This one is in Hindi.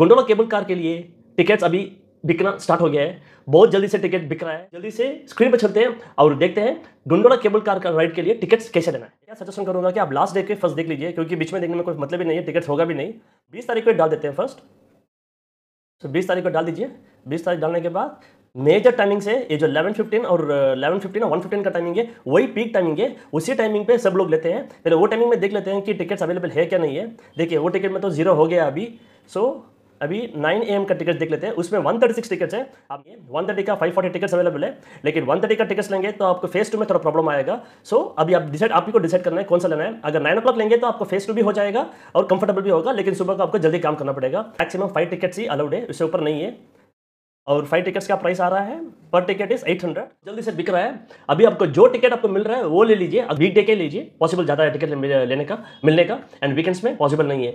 गोंडोला केबल कार के लिए टिकट्स अभी बिकना स्टार्ट हो गया है बहुत जल्दी से टिकट बिक रहा है जल्दी से स्क्रीन पर चलते हैं और देखते हैं गोंडोला केबल कार का राइड के लिए टिकट्स कैसे लेना है क्या सजेशन करूँगा कि आप लास्ट डे के फर्स्ट देख लीजिए क्योंकि बीच में देखने में कोई मतलब ही नहीं है टिकट्स होगा भी नहीं बीस तारीख को डाल देते हैं फर्स्ट तो बीस तारीख को डाल दीजिए बीस तारीख डालने के बाद मेजर टाइमिंग से ये जो 11:15 और 11:15 और 1:15 का टाइमिंग है वही पीक टाइमिंग है उसी टाइमिंग पे सब लोग लेते हैं पहले वो टाइमिंग में देख लेते हैं कि टिकट्स अवेलेबल है क्या नहीं है देखिए वो टिकट में तो जीरो हो गया अभी सो so, अभी 9 एम का टिकट देख लेते हैं उसमें 136 टिकट्स है आप वन थर्टी का 540 टिकट्स अवेलेबल है लेकिन 130 का टिकट्स लेंगे तो आपको फेस टू में थोड़ा प्रॉब्लम आएगा सो so, अभी आप डिसाइड आपको डिसाइड करना है कौन सा लेना है अगर नाइन ओ लेंगे तो आपको फेस टू भी हो जाएगा और कंफर्टेबल भी होगा लेकिन सुबह को आपको जल्दी काम करना पड़ेगा मैक्सिमम फाइव टिकट्स ही अलाउड है उससे ऊपर नहीं है और फाइव टिकट्स का प्राइस आ रहा है पर टिकट इज 800 जल्दी से बिक रहा है अभी आपको जो टिकट आपको मिल रहा है वो ले लीजिए अब डे के लीजिए पॉसिबल ज़्यादा है टिकट लेने का मिलने का एंड वीकेंड्स में पॉसिबल नहीं है